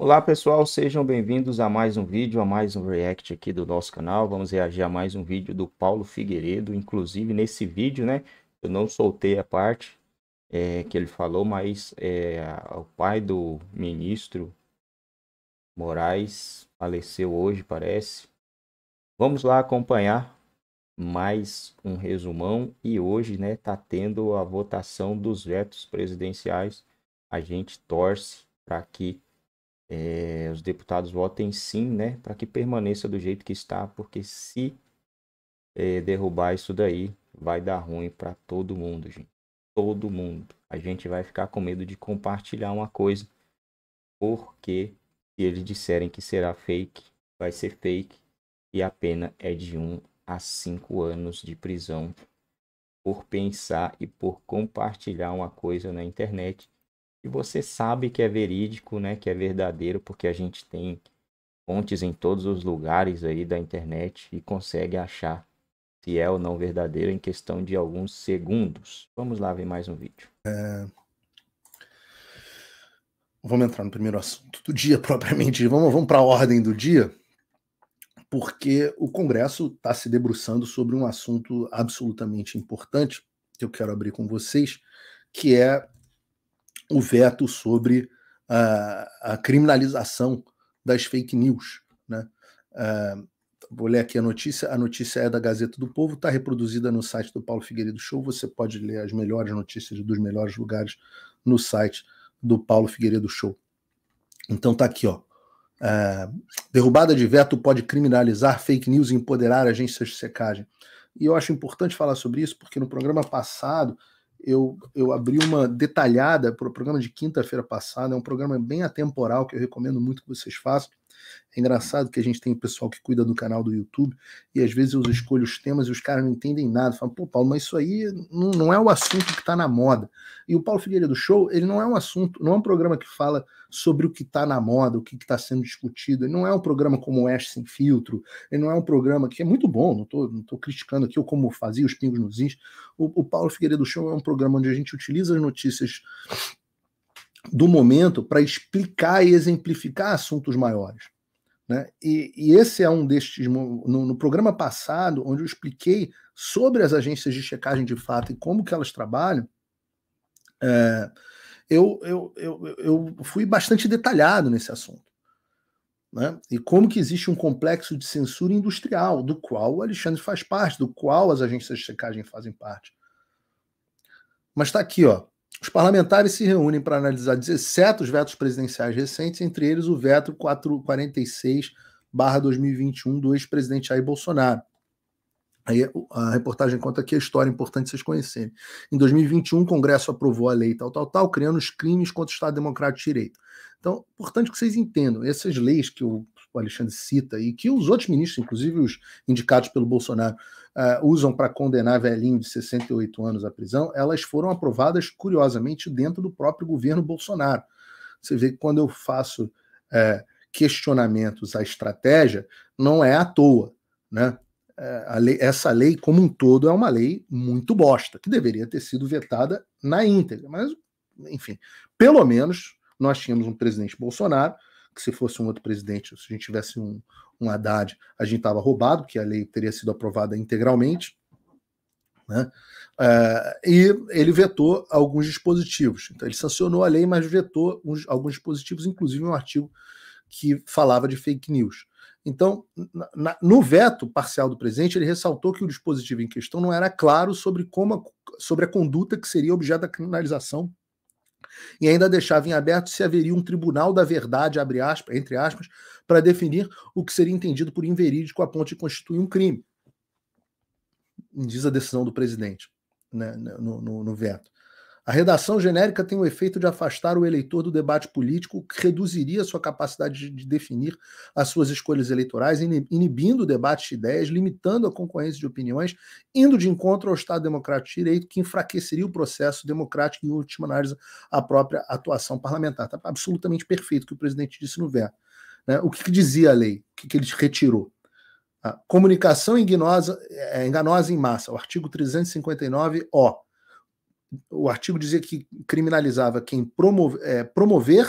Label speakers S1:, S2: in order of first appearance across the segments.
S1: Olá pessoal, sejam bem-vindos a mais um vídeo, a mais um react aqui do nosso canal. Vamos reagir a mais um vídeo do Paulo Figueiredo. Inclusive nesse vídeo, né, eu não soltei a parte é, que ele falou, mas é, o pai do ministro Moraes faleceu hoje, parece. Vamos lá acompanhar mais um resumão e hoje, né, tá tendo a votação dos vetos presidenciais. A gente torce para que é, os deputados votem sim, né, para que permaneça do jeito que está, porque se é, derrubar isso daí, vai dar ruim para todo mundo, gente. Todo mundo. A gente vai ficar com medo de compartilhar uma coisa, porque se eles disserem que será fake, vai ser fake e a pena é de 1 um a 5 anos de prisão por pensar e por compartilhar uma coisa na internet e você sabe que é verídico, né, que é verdadeiro, porque a gente tem fontes em todos os lugares aí da internet e consegue achar se é ou não verdadeiro em questão de alguns segundos. Vamos lá ver mais um vídeo. É... Vamos entrar no primeiro assunto
S2: do dia propriamente. Vamos, vamos para a ordem do dia, porque o Congresso está se debruçando sobre um assunto absolutamente importante que eu quero abrir com vocês, que é o veto sobre a, a criminalização das fake news. Né? Uh, vou ler aqui a notícia. A notícia é da Gazeta do Povo, está reproduzida no site do Paulo Figueiredo Show. Você pode ler as melhores notícias dos melhores lugares no site do Paulo Figueiredo Show. Então tá aqui, ó. Uh, derrubada de veto pode criminalizar fake news e empoderar agências de secagem. E eu acho importante falar sobre isso, porque no programa passado eu, eu abri uma detalhada para o programa de quinta-feira passada, é um programa bem atemporal que eu recomendo muito que vocês façam, é engraçado que a gente tem pessoal que cuida do canal do YouTube e às vezes eu escolho os temas e os caras não entendem nada. Falam, pô, Paulo, mas isso aí não, não é o assunto que está na moda. E o Paulo Figueiredo Show, ele não é um assunto, não é um programa que fala sobre o que está na moda, o que está sendo discutido. Ele não é um programa como o Ash Sem Filtro, ele não é um programa que é muito bom, não estou não tô criticando aqui ou como fazia os pingos nos is. O, o Paulo Figueiredo Show é um programa onde a gente utiliza as notícias do momento para explicar e exemplificar assuntos maiores. Né? E, e, esse é um destes. No, no, programa passado, onde eu expliquei sobre as agências de checagem de fato e como que elas trabalham, é, eu, eu, eu, eu fui bastante detalhado nesse assunto. Né? E como que existe um complexo de censura industrial, do qual o Alexandre faz parte, do qual as agências de checagem fazem parte. Mas está aqui, ó. Os parlamentares se reúnem para analisar 17 vetos presidenciais recentes, entre eles o veto 446-2021 do ex-presidente Jair Bolsonaro. Aí a reportagem conta aqui a história importante vocês conhecerem. Em 2021, o Congresso aprovou a lei tal, tal, tal, criando os crimes contra o Estado Democrático de Direito. Então, importante que vocês entendam, essas leis que eu o Alexandre cita, e que os outros ministros, inclusive os indicados pelo Bolsonaro, uh, usam para condenar velhinho de 68 anos à prisão, elas foram aprovadas, curiosamente, dentro do próprio governo Bolsonaro. Você vê que quando eu faço uh, questionamentos à estratégia, não é à toa. Né? É, lei, essa lei, como um todo, é uma lei muito bosta, que deveria ter sido vetada na íntegra. Mas, enfim, pelo menos nós tínhamos um presidente Bolsonaro que se fosse um outro presidente, se a gente tivesse um, um Haddad, a gente estava roubado, porque a lei teria sido aprovada integralmente. Né? É, e ele vetou alguns dispositivos. Então, ele sancionou a lei, mas vetou uns, alguns dispositivos, inclusive um artigo que falava de fake news. Então, na, no veto parcial do presidente, ele ressaltou que o dispositivo em questão não era claro sobre, como a, sobre a conduta que seria objeto da criminalização e ainda deixava em aberto se haveria um tribunal da verdade, aspas, entre aspas, para definir o que seria entendido por inverídico a ponto de constituir um crime. Diz a decisão do presidente né, no, no, no veto. A redação genérica tem o efeito de afastar o eleitor do debate político, que reduziria sua capacidade de definir as suas escolhas eleitorais, inibindo o debate de ideias, limitando a concorrência de opiniões, indo de encontro ao Estado Democrático de Direito, que enfraqueceria o processo democrático e, em última análise, a própria atuação parlamentar. Está absolutamente perfeito o que o presidente disse no ver. Né? O que, que, dizia a lei? O que, que ele retirou? A comunicação enganosa, é, enganosa em massa, o artigo 359-O o artigo dizia que criminalizava quem promover, é, promover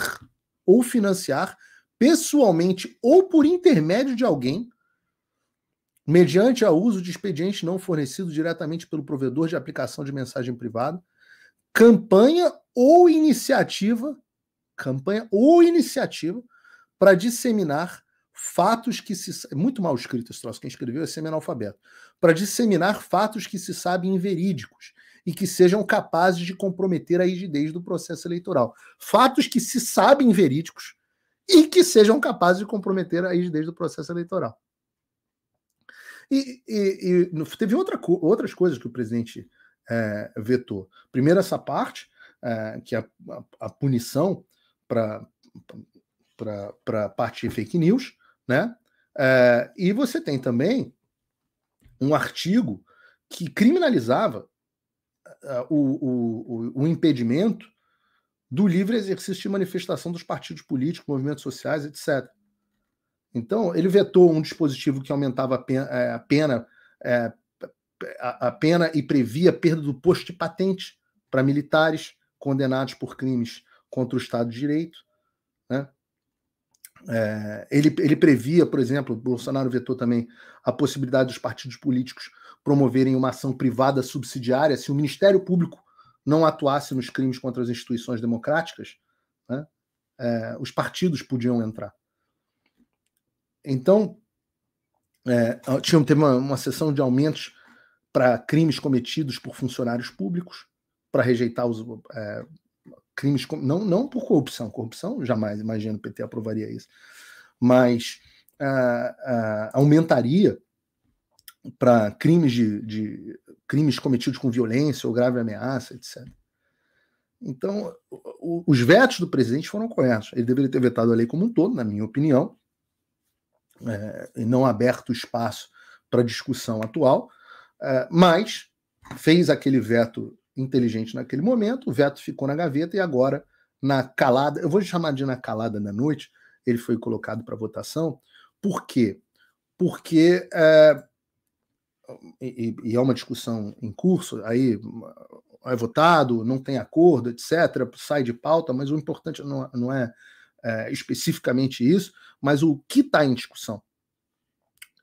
S2: ou financiar pessoalmente ou por intermédio de alguém, mediante o uso de expediente não fornecido diretamente pelo provedor de aplicação de mensagem privada, campanha ou iniciativa, campanha ou iniciativa para disseminar fatos que se é muito mal escrito esse troço quem escreveu é semi-analfabeto, para disseminar fatos que se sabem inverídicos e que sejam capazes de comprometer a rigidez do processo eleitoral. Fatos que se sabem verídicos e que sejam capazes de comprometer a rigidez do processo eleitoral. E, e, e teve outra, outras coisas que o presidente é, vetou. Primeiro, essa parte, é, que é a, a, punição para parte de fake news, né? É, e você tem também um artigo que criminalizava eh, o, o, o impedimento do livre exercício de manifestação dos partidos políticos, movimentos sociais, etc. Então, ele vetou um dispositivo que aumentava a pena, eh, a pena, eh, a pena e previa a perda do posto de patente para militares condenados por crimes contra o Estado de Direito. Né? É, ele, ele previa, por exemplo, Bolsonaro vetou também a possibilidade dos partidos políticos promoverem uma ação privada subsidiária se o Ministério Público não atuasse nos crimes contra as instituições democráticas, né, é, os partidos podiam entrar. Então, é, tinha, teve uma, uma sessão de aumentos para crimes cometidos por funcionários públicos, para rejeitar os, é, crimes, não, não por corrupção, corrupção jamais, imagino, o PT aprovaria isso, mas uh, uh, aumentaria para crimes de, de, crimes cometidos com violência ou grave ameaça, etc. Então, o, os vetos do presidente foram corretos. Ele deveria ter vetado a lei como um todo, na minha opinião, é, e não aberto espaço para discussão atual, é, mas fez aquele veto inteligente naquele momento, o veto ficou na gaveta e agora, na calada, eu vou chamar de na calada da noite, ele foi colocado para votação. Por quê? Porque. É, e, e, é uma discussão em curso, aí é votado, não tem acordo, etc., sai de pauta, mas o importante não, não é, é especificamente isso, mas o que está em discussão.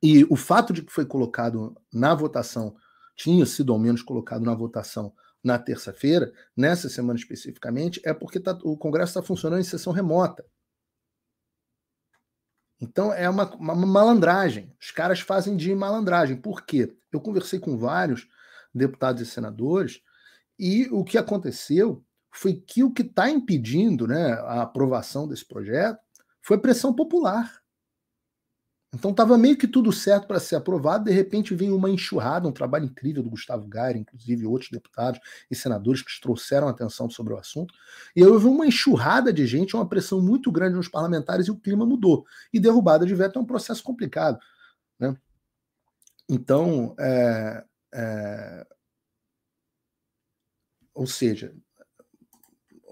S2: E o fato de que foi colocado na votação, tinha sido ao menos colocado na votação, na terça-feira, nessa semana especificamente, é porque tá, o Congresso está funcionando em sessão remota. Então é uma, uma, malandragem. Os caras fazem de malandragem. Por quê? Eu conversei com vários deputados e senadores e o que aconteceu foi que o que está impedindo né, a aprovação desse projeto foi pressão popular. Então estava meio que tudo certo para ser aprovado, de repente vem uma enxurrada, um trabalho incrível do Gustavo Gaire, inclusive outros deputados e senadores que trouxeram atenção sobre o assunto, e aí houve uma enxurrada de gente, uma pressão muito grande nos parlamentares e o clima mudou. E derrubada de veto é um processo complicado. Né? Então, é, é, ou seja,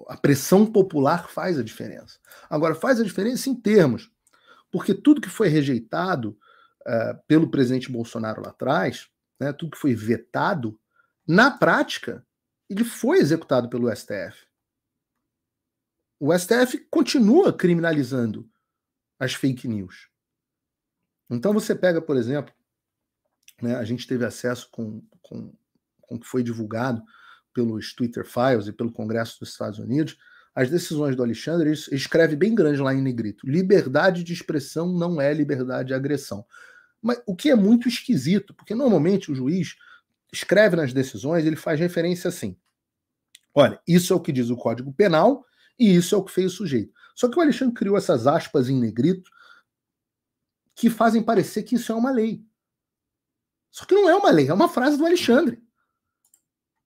S2: a pressão popular faz a diferença. Agora, faz a diferença em termos porque tudo que foi rejeitado uh, pelo presidente Bolsonaro lá atrás, né, tudo que foi vetado, na prática, ele foi executado pelo STF. O STF continua criminalizando as fake news. Então você pega, por exemplo, né, a gente teve acesso com, com, com o que foi divulgado pelos Twitter Files e pelo Congresso dos Estados Unidos, as decisões do Alexandre, ele escreve bem grande lá em negrito: liberdade de expressão não é liberdade de agressão. Mas o que é muito esquisito, porque normalmente o juiz escreve nas decisões, ele faz referência assim: olha, isso é o que diz o Código Penal e isso é o que fez o sujeito. Só que o Alexandre criou essas aspas em negrito que fazem parecer que isso é uma lei. Só que não é uma lei, é uma frase do Alexandre.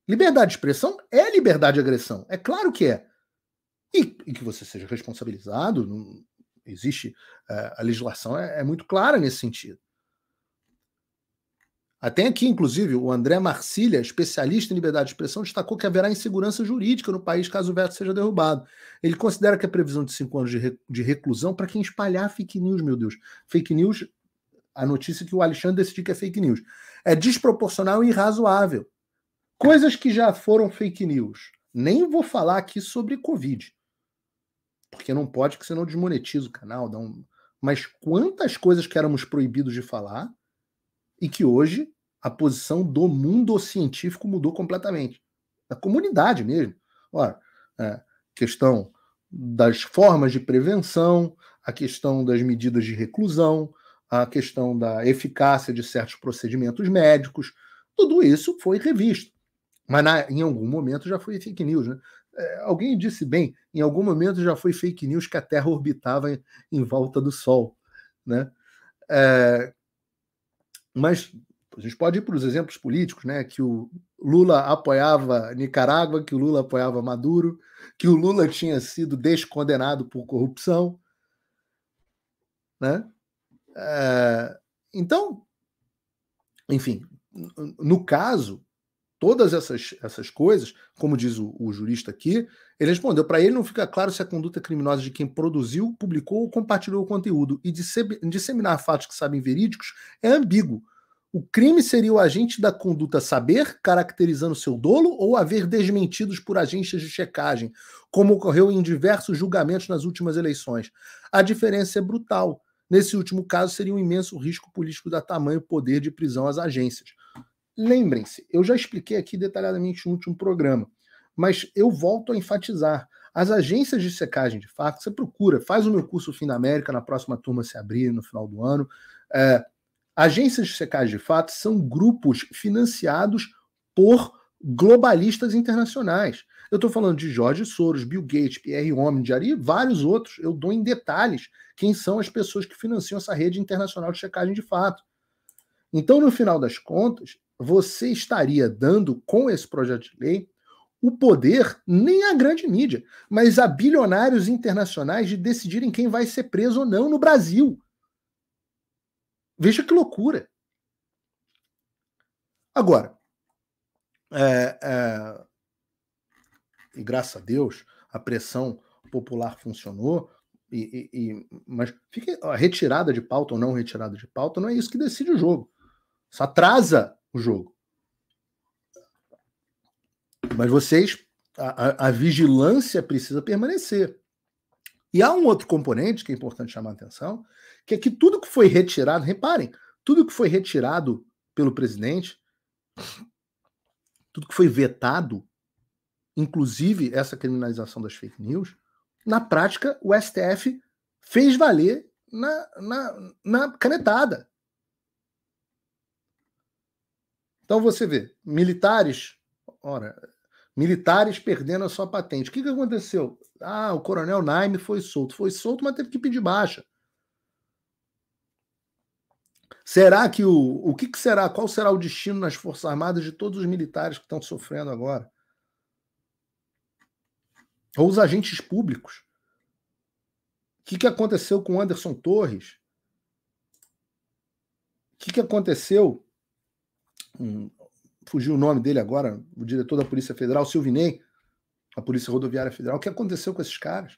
S2: Liberdade de expressão é liberdade de agressão, é claro que é e, e que você seja responsabilizado. Não, existe eh, a legislação é, é muito clara nesse sentido. Até aqui, inclusive, o André Marcília, especialista em liberdade de expressão, destacou que haverá insegurança jurídica no país caso o veto seja derrubado. Ele considera que a previsão de cinco anos de reclusão para quem espalhar fake news, meu Deus. Fake news, a notícia que o Alexandre decidiu que é fake news, é desproporcional e irrazoável. Coisas que já foram fake news. Nem vou falar aqui sobre Covid. Porque não pode, você senão desmonetiza o canal. Dá um... Mas quantas coisas que éramos proibidos de falar e que hoje a posição do mundo científico mudou completamente. a comunidade mesmo. Ora, é, questão das formas de prevenção, a questão das medidas de reclusão, a questão da eficácia de certos procedimentos médicos, tudo isso foi revisto. Mas na, em algum momento já foi fake news, né? É, alguém disse bem, em algum momento já foi fake news que a Terra orbitava em, em volta do Sol, né? É, mas a gente pode ir para os exemplos políticos, né? Que o Lula apoiava Nicarágua, que o Lula apoiava Maduro, que o Lula tinha sido descondenado por corrupção, né? É, então, enfim, no caso, todas essas, essas coisas, como diz o, o jurista aqui, ele respondeu: para ele não fica claro se a conduta criminosa de quem produziu, publicou ou compartilhou o conteúdo e disse, disseminar fatos que sabem verídicos é ambíguo. O crime seria o agente da conduta saber, caracterizando seu dolo, ou haver desmentidos por agências de checagem, como ocorreu em diversos julgamentos nas últimas eleições. A diferença é brutal. Nesse último caso, seria um imenso risco político dar tamanho poder de prisão às agências. Lembrem-se, eu já expliquei aqui detalhadamente no último programa, mas eu volto a enfatizar. As agências de secagem de fato, você procura, faz o meu curso Fim da América, na próxima turma se abrir, no final do ano. É, agências de secagem de fato são grupos financiados por globalistas internacionais. Eu estou falando de Jorge Soros, Bill Gates, Pierre Homem, e vários outros. Eu dou em detalhes quem são as pessoas que financiam essa rede internacional de checagem de fato. Então, no final das contas, você estaria dando com esse projeto de lei o poder nem à grande mídia, mas a bilionários internacionais de decidirem quem vai ser preso ou não no Brasil. Veja que loucura. Agora, é, é, e graças a Deus, a pressão popular funcionou, e, e, e, mas fique a retirada de pauta ou não retirada de pauta não é isso que decide o jogo. Isso atrasa o jogo. Mas vocês, a, a, vigilância precisa permanecer. E há um outro componente que é importante chamar a atenção, que é que tudo que foi retirado, reparem, tudo que foi retirado pelo presidente, tudo que foi vetado, inclusive essa criminalização das fake news, na prática o STF fez valer na, na, na canetada. Então você vê, militares, ora, militares perdendo a sua patente. O que, que aconteceu? Ah, o coronel Naime foi solto. Foi solto, mas teve que pedir baixa. Será que o. O que, que será? Qual será o destino nas Forças Armadas de todos os militares que estão sofrendo agora? Ou os agentes públicos? O que, que aconteceu com Anderson Torres? O que, que aconteceu um, fugiu o nome dele agora, o diretor da Polícia Federal, Silvinei, a Polícia Rodoviária Federal. O que aconteceu com esses caras?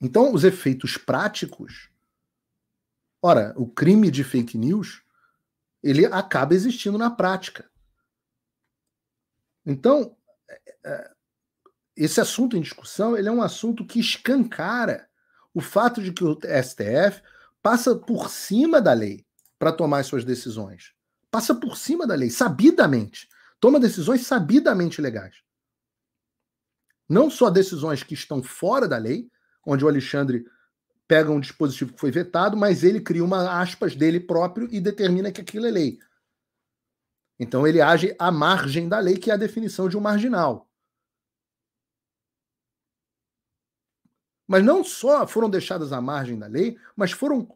S2: Então, os efeitos práticos. Ora, o crime de fake news ele acaba existindo na prática. Então, é, é, esse assunto em discussão ele é um assunto que escancara o fato de que o STF passa por cima da lei para tomar suas decisões. Passa por cima da lei, sabidamente. Toma decisões sabidamente legais. Não só decisões que estão fora da lei, onde o Alexandre pega um dispositivo que foi vetado, mas ele cria uma aspas dele próprio e determina que aquilo é lei. Então ele age à margem da lei, que é a definição de um marginal. Mas não só foram deixadas à margem da lei, mas foram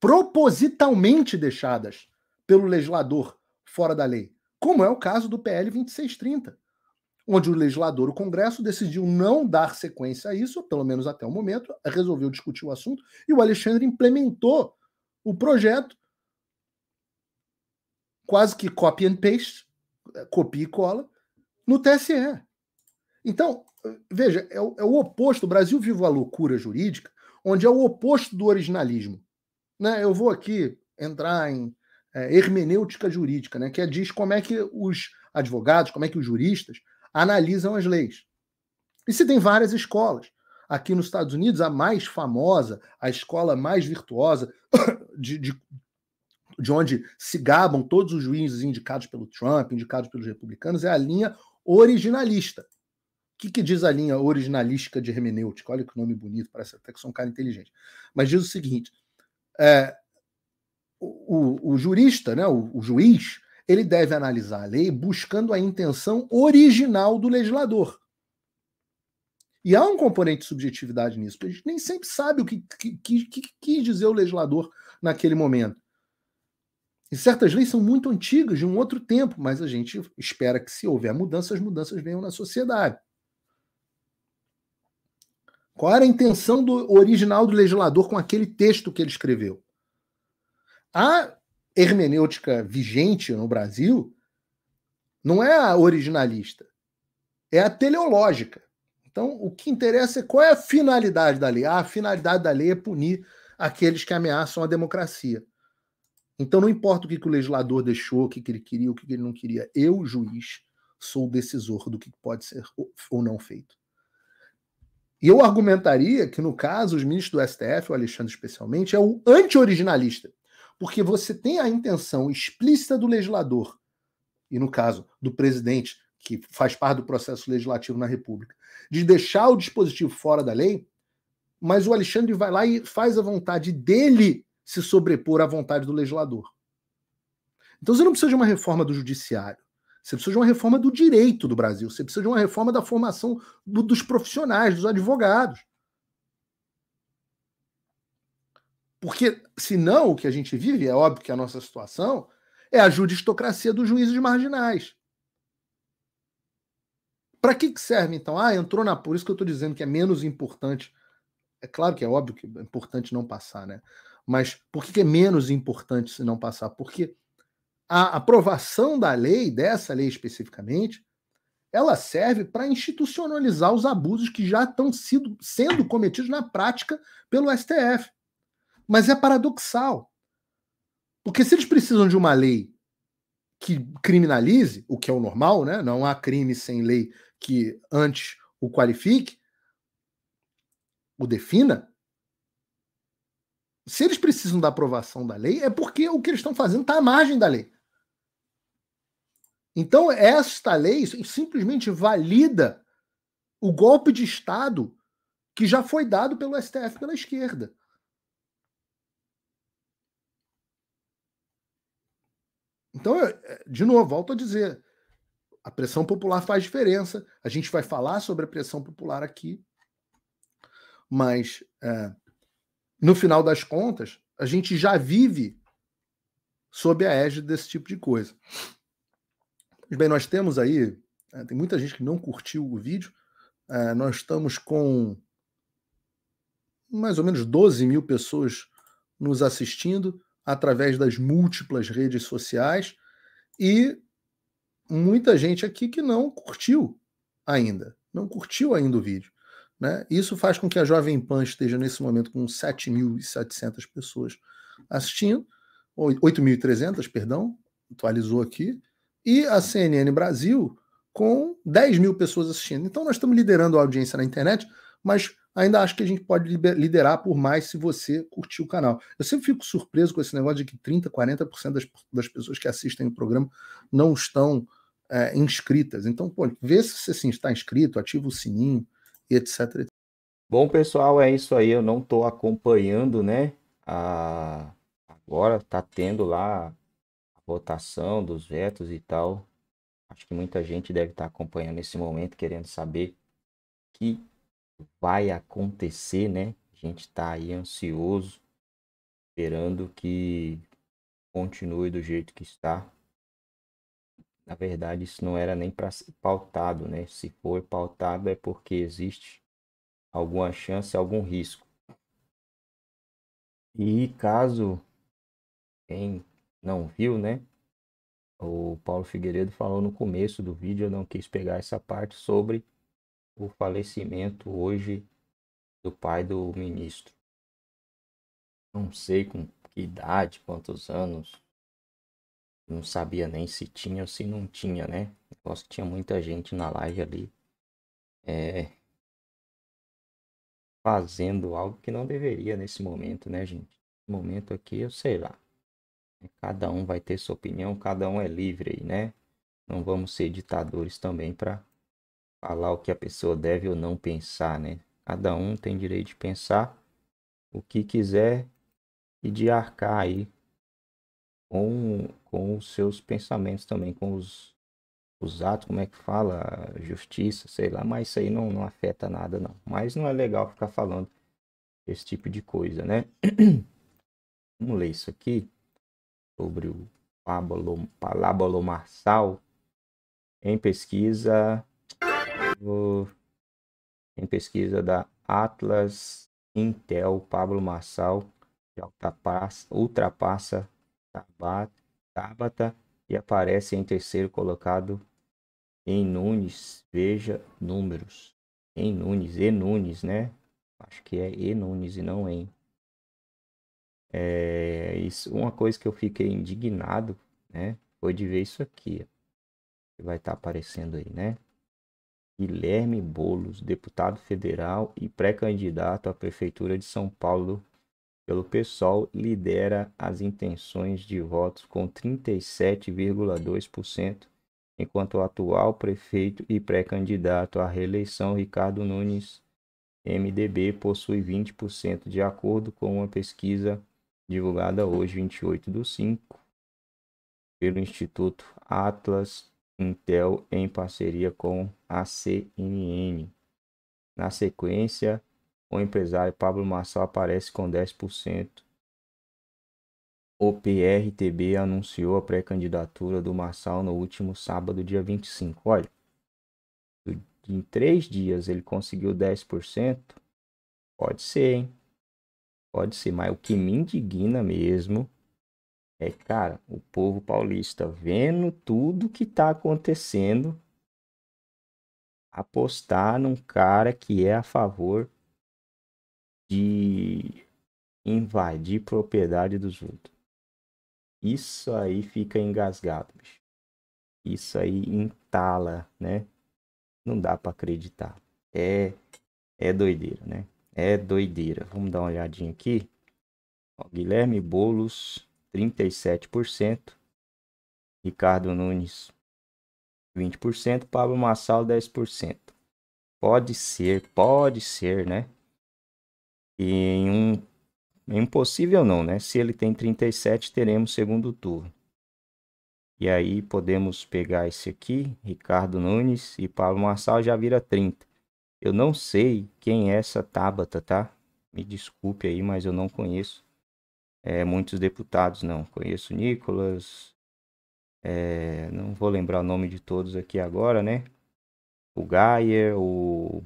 S2: propositalmente deixadas pelo legislador fora da lei, como é o caso do PL 2630, onde o legislador, o Congresso, decidiu não dar sequência a isso, pelo menos até o momento, resolveu discutir o assunto, e o Alexandre implementou o projeto quase que copy and paste, copia e cola, no TSE. Então, veja, é o, é o oposto. O Brasil vive a loucura jurídica, onde é o oposto do originalismo. Né? Eu vou aqui entrar em é, hermenêutica jurídica, né? que é, diz como é que os advogados, como é que os juristas analisam as leis. E se tem várias escolas. Aqui nos Estados Unidos, a mais famosa, a escola mais virtuosa, de, de, de onde se gabam todos os juízes indicados pelo Trump, indicados pelos republicanos, é a linha originalista. O que, que, diz a linha originalística de hermenêutica? Olha que nome bonito, parece até que sou um cara inteligente. Mas diz o seguinte: é, o, o, jurista, né, o, o juiz, ele deve analisar a lei buscando a intenção original do legislador. E há um componente de subjetividade nisso, porque a gente nem sempre sabe o que, que, que, que quis dizer o legislador naquele momento. E certas leis são muito antigas, de um outro tempo, mas a gente espera que, se houver mudança, as mudanças venham na sociedade. Qual era a intenção do original do legislador com aquele texto que ele escreveu? A hermenêutica vigente no Brasil não é a originalista, é a teleológica. Então, o que interessa é qual é a finalidade da lei. Ah, a finalidade da lei é punir aqueles que ameaçam a democracia. Então, não importa o que, que o legislador deixou, o que, que ele queria, o que, que ele não queria. Eu, juiz, sou o decisor do que pode ser ou não feito. E eu argumentaria que, no caso, os ministros do STF, o Alexandre especialmente, é o anti-originalista. Porque você tem a intenção explícita do legislador, e no caso do presidente, que faz parte do processo legislativo na República, de deixar o dispositivo fora da lei, mas o Alexandre vai lá e faz a vontade dele se sobrepor à vontade do legislador. Então você não precisa de uma reforma do judiciário. Você precisa de uma reforma do direito do Brasil. Você precisa de uma reforma da formação do, dos profissionais, dos advogados. Porque, senão, o que a gente vive, é óbvio que a nossa situação, é a judistocracia dos juízes marginais. Para que, que serve, então? Ah, entrou na. Por isso que eu estou dizendo que é menos importante. É claro que é óbvio que é importante não passar, né? Mas por que, que é menos importante se não passar? Porque a aprovação da lei, dessa lei especificamente, ela serve para institucionalizar os abusos que já estão sido, sendo cometidos na prática pelo STF. Mas é paradoxal. Porque se eles precisam de uma lei que criminalize, o que é o normal, né? não há crime sem lei que antes o qualifique, o defina. Se eles precisam da aprovação da lei, é porque o que eles estão fazendo está à margem da lei. Então, esta lei simplesmente valida o golpe de Estado que já foi dado pelo STF pela esquerda. Então, eh, de novo, volto a dizer: a pressão popular faz diferença. A gente vai falar sobre a pressão popular aqui, mas é, no final das contas, a gente já vive sob a égide desse tipo de coisa bem, nós temos aí, eh, tem muita gente que não curtiu o vídeo, eh, nós estamos com mais ou menos 12 mil pessoas nos assistindo através das múltiplas redes sociais e muita gente aqui que não curtiu ainda, não curtiu ainda o vídeo. Né? Isso faz com que a Jovem Pan esteja nesse momento com 7.700 pessoas assistindo, 8.300, perdão, atualizou aqui, e a CNN Brasil com 10 mil pessoas assistindo. Então nós estamos liderando a audiência na internet, mas ainda acho que a gente pode liderar por mais se você curtir o canal. Eu sempre fico surpreso com esse negócio de que 30%, 40% das, das pessoas que assistem o programa não estão é, inscritas. Então, pô, vê se você assim, está inscrito, ativa o sininho
S1: e etc, etc. Bom, pessoal, é isso aí. Eu não estou acompanhando, né? A... Agora está tendo lá votação dos vetos e tal. Acho que muita gente deve estar acompanhando esse momento, querendo saber o que vai acontecer, né? A gente está aí ansioso, esperando que continue do jeito que está. Na verdade, isso não era nem para ser pautado, né? Se for pautado é porque existe alguma chance, algum risco. E caso em não viu, né? O Paulo Figueiredo falou no começo do vídeo, eu não quis pegar essa parte sobre o falecimento hoje do pai do ministro. Não sei com que idade, quantos anos. Não sabia nem se tinha ou se não tinha, né? Negócio que tinha muita gente na live ali. É, fazendo algo que não deveria nesse momento, né, gente? Momento aqui, eu sei lá. Cada um vai ter sua opinião, cada um é livre aí, né? Não vamos ser ditadores também para falar o que a pessoa deve ou não pensar, né? Cada um tem direito de pensar o que quiser e de arcar aí com, com os seus pensamentos também, com os, os atos, como é que fala, justiça, sei lá, mas isso aí não, não afeta nada não. Mas não é legal ficar falando esse tipo de coisa, né? Vamos ler isso aqui sobre o palábolo marçal em pesquisa em pesquisa da Atlas Intel Pablo Marçal ultrapassa, ultrapassa Tabata e aparece em terceiro colocado em Nunes. Veja números. Em Nunes, e Nunes, né? Acho que é E Nunes e não em. É, isso, uma coisa que eu fiquei indignado, né? Foi de ver isso aqui, que vai estar tá aparecendo aí, né? Guilherme Bolos, deputado federal e pré-candidato à prefeitura de São Paulo pelo PSOL, lidera as intenções de votos com 37,2%, enquanto o atual prefeito e pré-candidato à reeleição Ricardo Nunes MDB possui 20%, de acordo com uma pesquisa divulgada hoje, 28 do 5, pelo Instituto Atlas Intel em parceria com a CNN. Na sequência, o empresário Pablo Massal aparece com 10%. O PRTB anunciou a pré-candidatura do Massal no último sábado, dia 25. Olha, em três dias ele conseguiu 10%. Pode ser, hein? Pode ser, mas o que me indigna mesmo é, cara, o povo paulista vendo tudo que tá acontecendo, apostar num cara que é a favor de invadir propriedade dos outros. Isso aí fica engasgado, bicho. Isso aí entala, né? Não dá para acreditar. É é doideira, né? É doideira. Vamos dar uma olhadinha aqui. Ó, Guilherme Boulos, 37%. Ricardo Nunes, 20%. Pablo Massal, 10%. Pode ser, pode ser, né? E em um. É impossível não, né? Se ele tem 37, teremos segundo turno. E aí podemos pegar esse aqui, Ricardo Nunes e Pablo Marçal já vira 30. Eu não sei quem é essa Tabata, tá? Me desculpe aí, mas eu não conheço é, muitos deputados, não. Conheço Nicolas, é, não vou lembrar o nome de todos aqui agora, né? O Gaier, o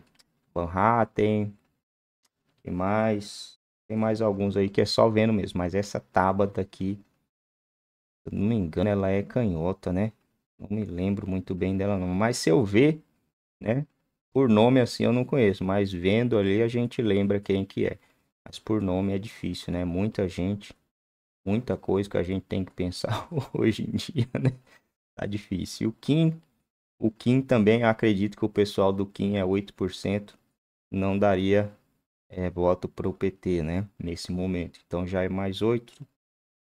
S1: Van Hatten, e mais? Tem mais alguns aí que é só vendo mesmo, mas essa Tabata aqui, se eu não me engano, ela é canhota, né? Não me lembro muito bem dela não, mas se eu ver, né? Por nome assim eu não conheço, mas vendo ali a gente lembra quem que é. Mas por nome é difícil, né? Muita gente, muita coisa que a gente tem que pensar hoje em dia, né? Tá difícil. E o Kim, o Kim também, acredito que o pessoal do Kim é 8%, não daria é, voto para o PT, né? Nesse momento. Então já é mais 8.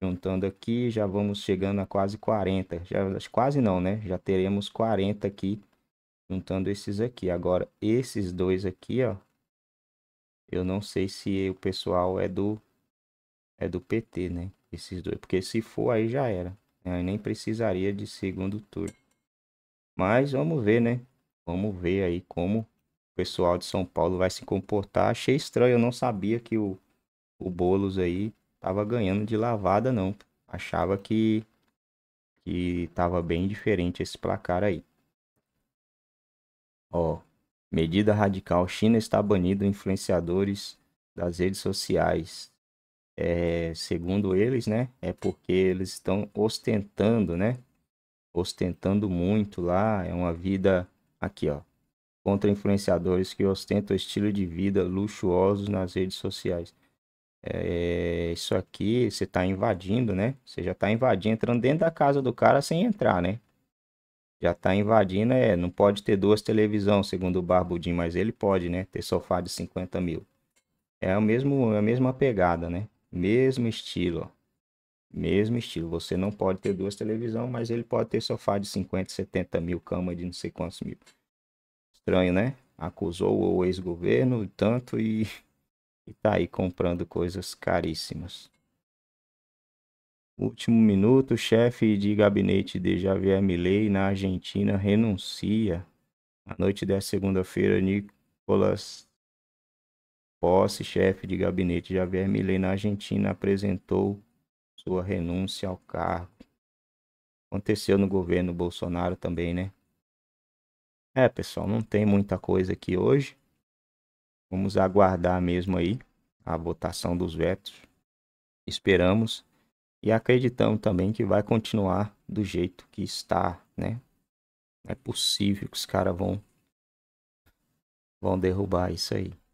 S1: Juntando aqui, já vamos chegando a quase 40. Já, quase não, né? Já teremos 40 aqui juntando esses aqui. Agora, esses dois aqui, ó, eu não sei se o pessoal é do é do PT, né? Esses dois, porque se for aí já era. Aí nem precisaria de segundo turno. Mas vamos ver, né? Vamos ver aí como o pessoal de São Paulo vai se comportar. Achei estranho, eu não sabia que o, o Boulos aí tava ganhando de lavada, não. Achava que, que tava bem diferente esse placar aí. Ó, medida radical: China está banindo influenciadores das redes sociais. É, segundo eles, né? É porque eles estão ostentando, né? Ostentando muito lá. É uma vida. Aqui, ó. Contra influenciadores que ostentam estilo de vida luxuosos nas redes sociais. É, isso aqui você está invadindo, né? Você já está invadindo, entrando dentro da casa do cara sem entrar, né? já está invadindo, é, não pode ter duas televisões, segundo o Barbudim, mas ele pode, né, ter sofá de 50 mil. É o mesmo, a mesma pegada, né, mesmo estilo, mesmo estilo, você não pode ter duas televisões, mas ele pode ter sofá de 50, 70 mil, cama de não sei quantos mil. Estranho, né? Acusou o ex-governo tanto e, e tá aí comprando coisas caríssimas. Último minuto, chefe de gabinete de Javier Milei na Argentina renuncia. Na noite desta segunda-feira, Nicolas Posse, chefe de gabinete de Javier Milei na Argentina, apresentou sua renúncia ao cargo. Aconteceu no governo Bolsonaro também, né? É, pessoal, não tem muita coisa aqui hoje. Vamos aguardar mesmo aí a votação dos vetos. Esperamos e acreditamos também que vai continuar do jeito que está, né? é possível que os caras vão, vão derrubar isso aí.